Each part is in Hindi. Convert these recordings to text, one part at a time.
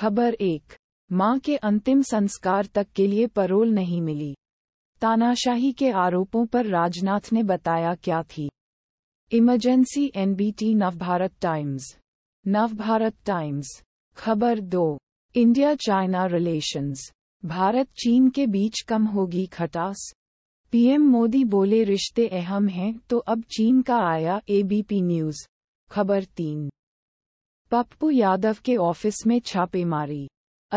खबर एक मां के अंतिम संस्कार तक के लिए परोल नहीं मिली तानाशाही के आरोपों पर राजनाथ ने बताया क्या थी emergency NBT Navbharat Times Navbharat Times खबर दो इंडिया चाइना रिलेशंस भारत चीन के बीच कम होगी खटास पीएम मोदी बोले रिश्ते अहम हैं तो अब चीन का आया एबीपी न्यूज खबर तीन पप्पू यादव के ऑफिस में छापेमारी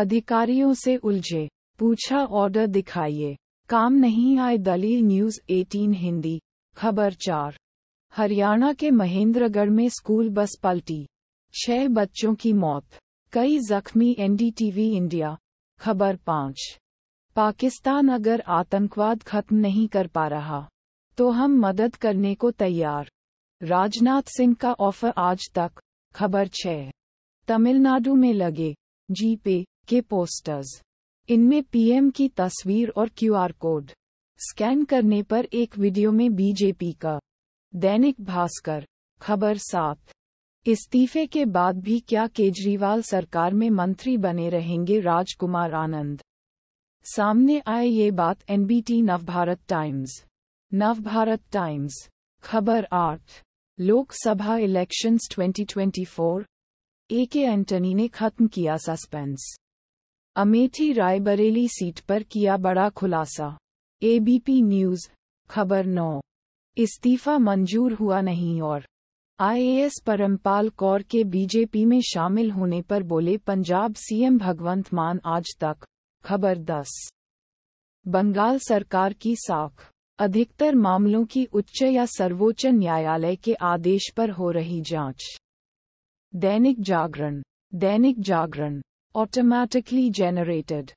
अधिकारियों से उलझे पूछा ऑर्डर दिखाइए काम नहीं आए दलील न्यूज 18 हिंदी खबर चार हरियाणा के महेंद्रगढ़ में स्कूल बस पलटी छह बच्चों की मौत कई जख्मी एनडीटीवी इंडिया खबर पाँच पाकिस्तान अगर आतंकवाद खत्म नहीं कर पा रहा तो हम मदद करने को तैयार राजनाथ सिंह का ऑफर आज तक खबर छह तमिलनाडु में लगे जीपे के पोस्टर्स इनमें पीएम की तस्वीर और क्यूआर कोड स्कैन करने पर एक वीडियो में बीजेपी का दैनिक भास्कर खबर सात इस्तीफे के बाद भी क्या केजरीवाल सरकार में मंत्री बने रहेंगे राजकुमार आनंद सामने आए ये बात NBT Navbharat Times Navbharat Times खबर आठ लोकसभा इलेक्शंस 2024 ए के एंटनी ने खत्म किया सस्पेंस अमेठी रायबरेली सीट पर किया बड़ा खुलासा एबीपी न्यूज खबर नौ इस्तीफा मंजूर हुआ नहीं और आईएएस परमपाल कौर के बीजेपी में शामिल होने पर बोले पंजाब सीएम भगवंत मान आज तक खबर दस बंगाल सरकार की साख अधिकतर मामलों की उच्च या सर्वोच्च न्यायालय के आदेश पर हो रही जांच दैनिक जागरण दैनिक जागरण ऑटोमैटिकली जेनरेटेड